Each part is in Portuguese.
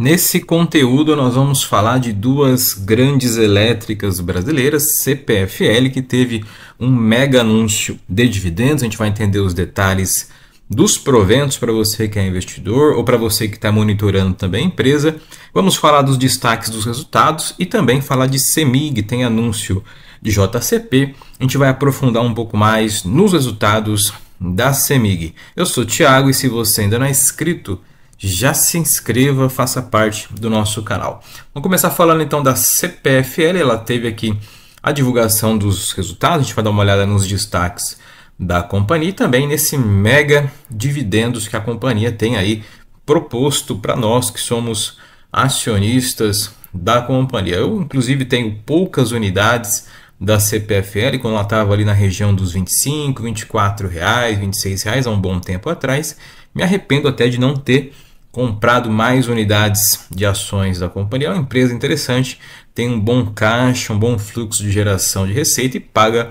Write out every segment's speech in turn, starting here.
Nesse conteúdo, nós vamos falar de duas grandes elétricas brasileiras, CPFL, que teve um mega anúncio de dividendos. A gente vai entender os detalhes dos proventos para você que é investidor ou para você que está monitorando também a empresa. Vamos falar dos destaques dos resultados e também falar de CEMIG, tem anúncio de JCP. A gente vai aprofundar um pouco mais nos resultados da CEMIG. Eu sou Thiago e se você ainda não é inscrito, já se inscreva, faça parte do nosso canal. Vamos começar falando então da CPFL, ela teve aqui a divulgação dos resultados, a gente vai dar uma olhada nos destaques da companhia e também nesse mega dividendos que a companhia tem aí proposto para nós que somos acionistas da companhia. Eu inclusive tenho poucas unidades da CPFL quando ela estava ali na região dos 25, 24 reais, 26 reais há um bom tempo atrás. Me arrependo até de não ter comprado mais unidades de ações da companhia. É uma empresa interessante, tem um bom caixa, um bom fluxo de geração de receita e paga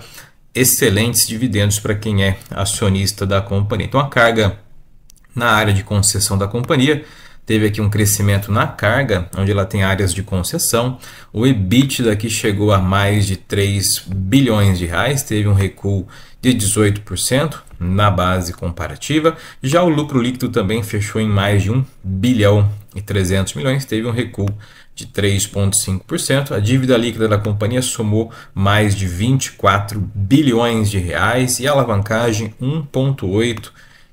excelentes dividendos para quem é acionista da companhia. Então a carga na área de concessão da companhia teve aqui um crescimento na carga, onde ela tem áreas de concessão. O EBITDA daqui chegou a mais de 3 bilhões de reais, teve um recuo de 18% na base comparativa. Já o lucro líquido também fechou em mais de 1 bilhão e 300 milhões, teve um recuo de 3,5%. A dívida líquida da companhia somou mais de 24 bilhões de reais e a alavancagem 1,8.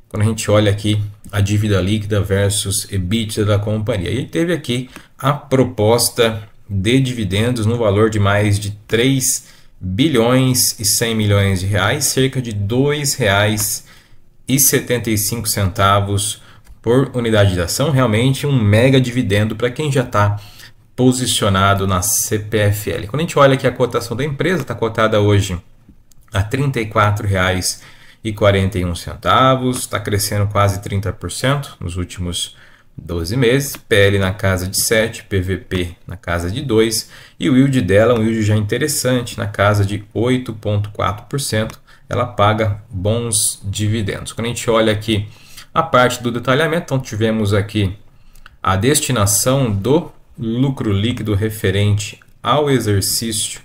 Quando a gente olha aqui a dívida líquida versus EBITDA da companhia. E teve aqui a proposta de dividendos no valor de mais de 3 bilhões e 100 milhões de reais, cerca de R$ 2,75 por unidade de ação, realmente um mega dividendo para quem já está posicionado na CPFL. Quando a gente olha aqui a cotação da empresa, está cotada hoje a R$ 34,00 e 41 centavos, está crescendo quase 30% nos últimos 12 meses, PL na casa de 7, PVP na casa de 2 e o yield dela, é um yield já interessante, na casa de 8.4%, ela paga bons dividendos. Quando a gente olha aqui a parte do detalhamento, então tivemos aqui a destinação do lucro líquido referente ao exercício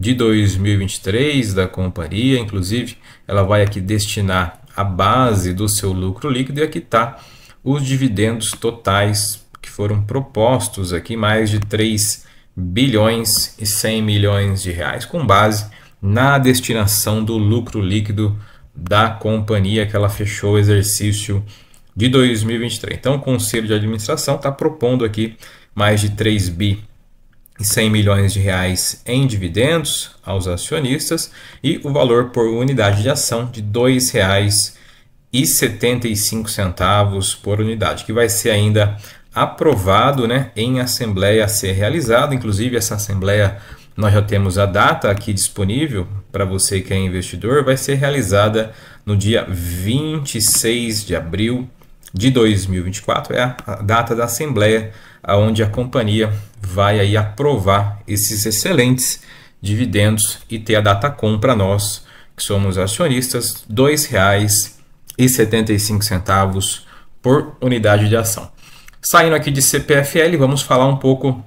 de 2023 da companhia, inclusive ela vai aqui destinar a base do seu lucro líquido e aqui está os dividendos totais que foram propostos aqui, mais de 3 bilhões e 100 milhões de reais, com base na destinação do lucro líquido da companhia que ela fechou o exercício de 2023. Então, o Conselho de Administração está propondo aqui mais de 3 bi 100 milhões de reais em dividendos aos acionistas e o valor por unidade de ação de R$ 2,75 por unidade, que vai ser ainda aprovado né, em assembleia a ser realizada. Inclusive, essa assembleia nós já temos a data aqui disponível para você que é investidor, vai ser realizada no dia 26 de abril de 2024 é a data da assembleia aonde a companhia vai aí aprovar esses excelentes dividendos e ter a data compra nós que somos acionistas R$ 2,75 por unidade de ação. Saindo aqui de CPFL, vamos falar um pouco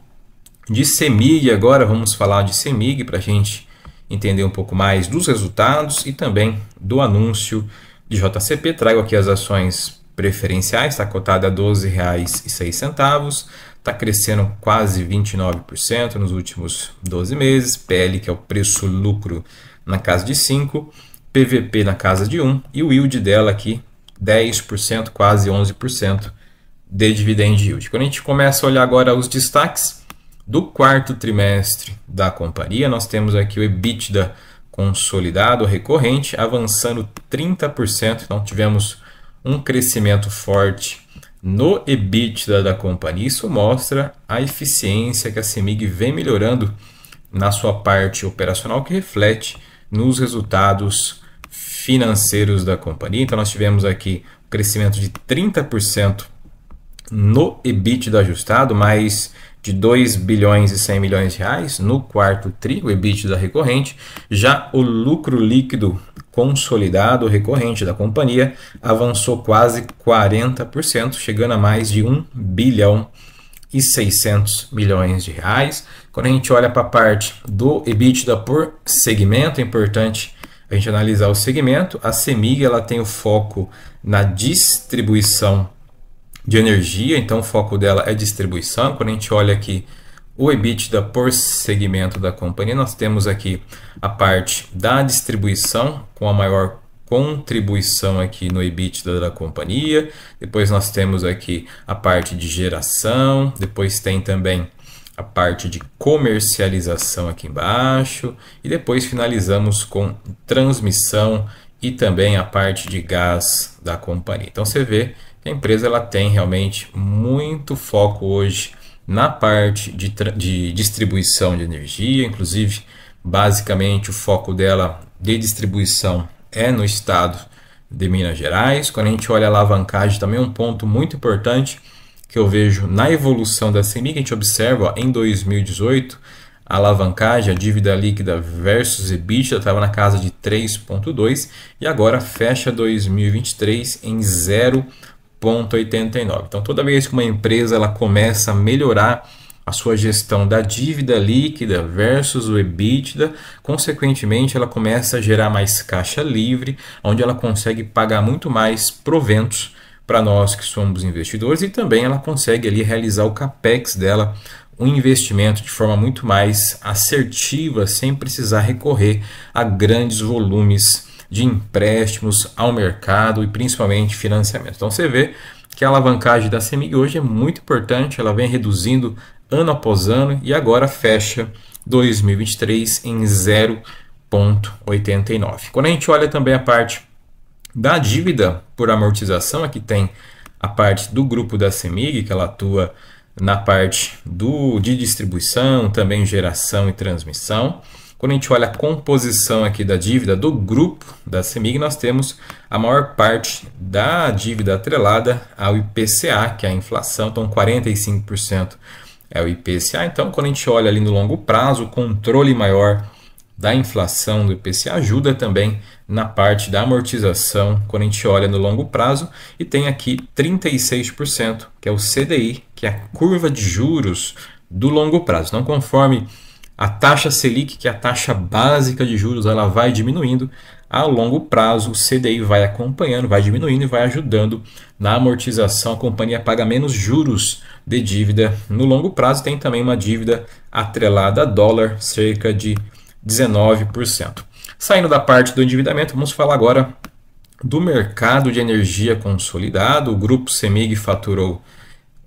de CEMIG agora, vamos falar de CEMIG para a gente entender um pouco mais dos resultados e também do anúncio de JCP. Trago aqui as ações preferenciais, está cotada a R$ 12,06, está crescendo quase 29% nos últimos 12 meses, PL, que é o preço-lucro, na casa de 5%, PVP na casa de 1% e o yield dela aqui 10%, quase 11% de dividend yield. Quando a gente começa a olhar agora os destaques do quarto trimestre da companhia, nós temos aqui o EBITDA consolidado recorrente avançando 30%, então tivemos um crescimento forte no EBITDA da companhia. Isso mostra a eficiência que a CEMIG vem melhorando na sua parte operacional, que reflete nos resultados financeiros da companhia. Então, nós tivemos aqui um crescimento de 30% no EBITDA ajustado, mais de 2 bilhões e 100 milhões de reais no quarto tri, o EBITDA recorrente. Já o lucro líquido consolidado recorrente da companhia avançou quase 40%, chegando a mais de 1 bilhão e 600 milhões de reais. Quando a gente olha para a parte do EBITDA por segmento, é importante a gente analisar o segmento. A Semig ela tem o foco na distribuição de energia, então o foco dela é distribuição. Quando a gente olha aqui o EBITDA por segmento da companhia, nós temos aqui a parte da distribuição com a maior contribuição aqui no EBITDA da companhia. Depois nós temos aqui a parte de geração, depois tem também a parte de comercialização aqui embaixo e depois finalizamos com transmissão e também a parte de gás da companhia. Então você vê que a empresa ela tem realmente muito foco hoje na parte de, de distribuição de energia, inclusive, basicamente, o foco dela de distribuição é no estado de Minas Gerais. Quando a gente olha a alavancagem, também um ponto muito importante que eu vejo na evolução da que a gente observa ó, em 2018 a alavancagem, a dívida líquida versus EBITDA estava na casa de 3.2 e agora fecha 2023 em 0 então, toda vez que uma empresa ela começa a melhorar a sua gestão da dívida líquida versus o EBITDA, consequentemente ela começa a gerar mais caixa livre, onde ela consegue pagar muito mais proventos para nós que somos investidores e também ela consegue ali realizar o capex dela, um investimento de forma muito mais assertiva, sem precisar recorrer a grandes volumes de empréstimos ao mercado e principalmente financiamento. Então você vê que a alavancagem da CEMIG hoje é muito importante, ela vem reduzindo ano após ano e agora fecha 2023 em 0,89. Quando a gente olha também a parte da dívida por amortização, aqui tem a parte do grupo da CEMIG, que ela atua na parte do, de distribuição, também geração e transmissão. Quando a gente olha a composição aqui da dívida do grupo da CEMIG, nós temos a maior parte da dívida atrelada ao IPCA, que é a inflação, então 45% é o IPCA. Então, quando a gente olha ali no longo prazo, o controle maior da inflação do IPCA ajuda também na parte da amortização quando a gente olha no longo prazo e tem aqui 36% que é o CDI que é a curva de juros do longo prazo não conforme a taxa Selic, que é a taxa básica de juros, ela vai diminuindo. A longo prazo, o CDI vai acompanhando, vai diminuindo e vai ajudando na amortização. A companhia paga menos juros de dívida no longo prazo. Tem também uma dívida atrelada a dólar, cerca de 19%. Saindo da parte do endividamento, vamos falar agora do mercado de energia consolidado. O grupo CEMIG faturou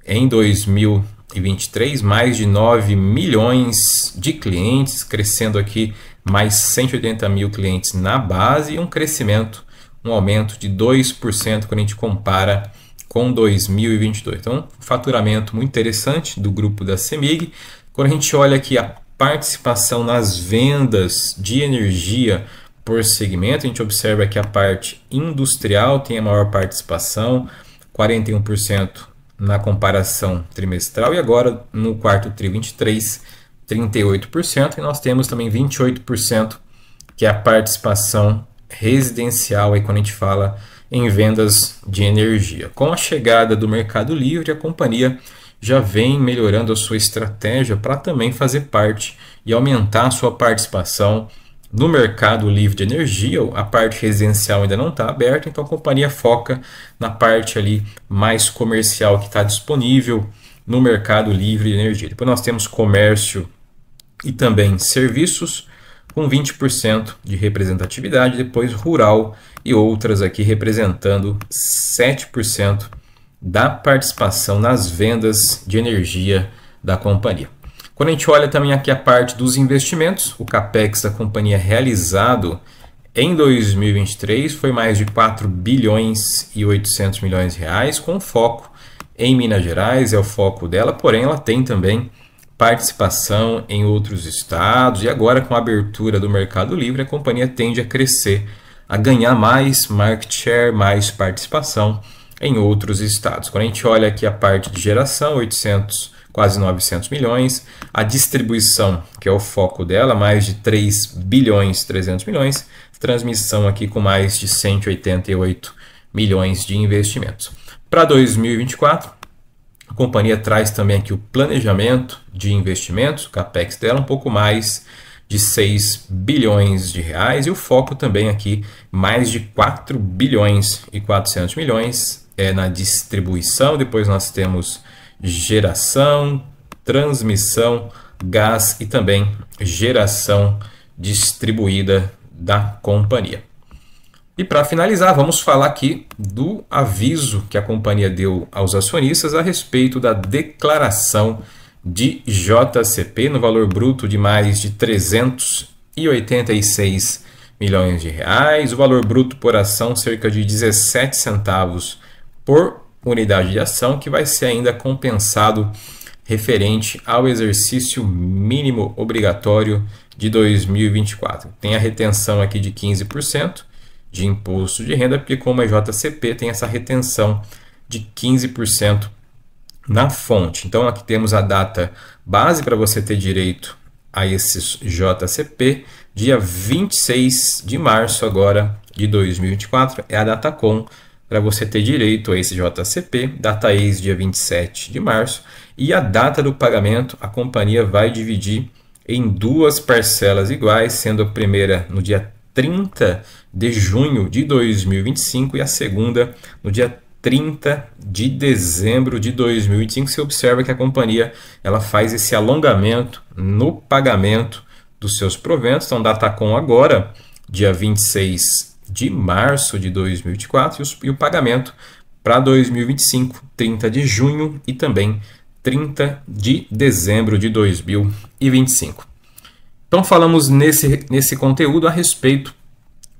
em 2000 2023, mais de 9 milhões de clientes, crescendo aqui mais 180 mil clientes na base e um crescimento, um aumento de 2% quando a gente compara com 2022. Então, faturamento muito interessante do grupo da CEMIG. Quando a gente olha aqui a participação nas vendas de energia por segmento, a gente observa que a parte industrial tem a maior participação, 41% na comparação trimestral e agora no quarto TRI 23, 38%. E nós temos também 28% que é a participação residencial, aí quando a gente fala em vendas de energia. Com a chegada do Mercado Livre, a companhia já vem melhorando a sua estratégia para também fazer parte e aumentar a sua participação no mercado livre de energia, a parte residencial ainda não está aberta, então a companhia foca na parte ali mais comercial que está disponível no mercado livre de energia. Depois nós temos comércio e também serviços com 20% de representatividade, depois rural e outras aqui representando 7% da participação nas vendas de energia da companhia. Quando a gente olha também aqui a parte dos investimentos, o capex da companhia realizado em 2023 foi mais de 4 bilhões e 800 milhões de reais, com foco em Minas Gerais, é o foco dela, porém ela tem também participação em outros estados e agora com a abertura do Mercado Livre, a companhia tende a crescer, a ganhar mais market share, mais participação em outros estados. Quando a gente olha aqui a parte de geração, 800 quase 900 milhões. A distribuição, que é o foco dela, mais de 3 bilhões 300 milhões. Transmissão aqui com mais de 188 milhões de investimentos. Para 2024, a companhia traz também aqui o planejamento de investimentos, o capex dela um pouco mais de 6 bilhões de reais e o foco também aqui mais de 4 bilhões e 400 milhões é na distribuição. Depois nós temos geração, transmissão, gás e também geração distribuída da companhia. E para finalizar, vamos falar aqui do aviso que a companhia deu aos acionistas a respeito da declaração de JCP no valor bruto de mais de 386 milhões de reais, o valor bruto por ação cerca de 17 centavos por unidade de ação, que vai ser ainda compensado referente ao exercício mínimo obrigatório de 2024. Tem a retenção aqui de 15% de imposto de renda, porque como é JCP, tem essa retenção de 15% na fonte. Então aqui temos a data base para você ter direito a esses JCP, dia 26 de março agora de 2024 é a data com para você ter direito a esse JCP, data ex dia 27 de março, e a data do pagamento a companhia vai dividir em duas parcelas iguais, sendo a primeira no dia 30 de junho de 2025 e a segunda no dia 30 de dezembro de 2025. Você observa que a companhia ela faz esse alongamento no pagamento dos seus proventos. Então, data com agora, dia 26 de março de 2024 e, os, e o pagamento para 2025, 30 de junho e também 30 de dezembro de 2025. Então falamos nesse, nesse conteúdo a respeito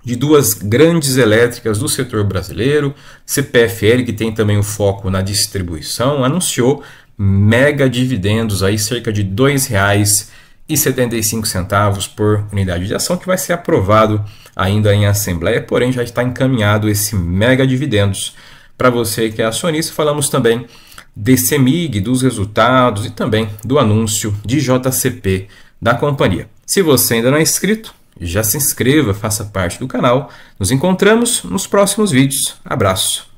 de duas grandes elétricas do setor brasileiro, CPFL, que tem também o foco na distribuição, anunciou mega dividendos aí cerca de R$ 2,00 e 75 centavos por unidade de ação, que vai ser aprovado ainda em assembleia, porém já está encaminhado esse mega dividendos para você que é acionista. Falamos também de CEMIG, dos resultados e também do anúncio de JCP da companhia. Se você ainda não é inscrito, já se inscreva, faça parte do canal. Nos encontramos nos próximos vídeos. Abraço.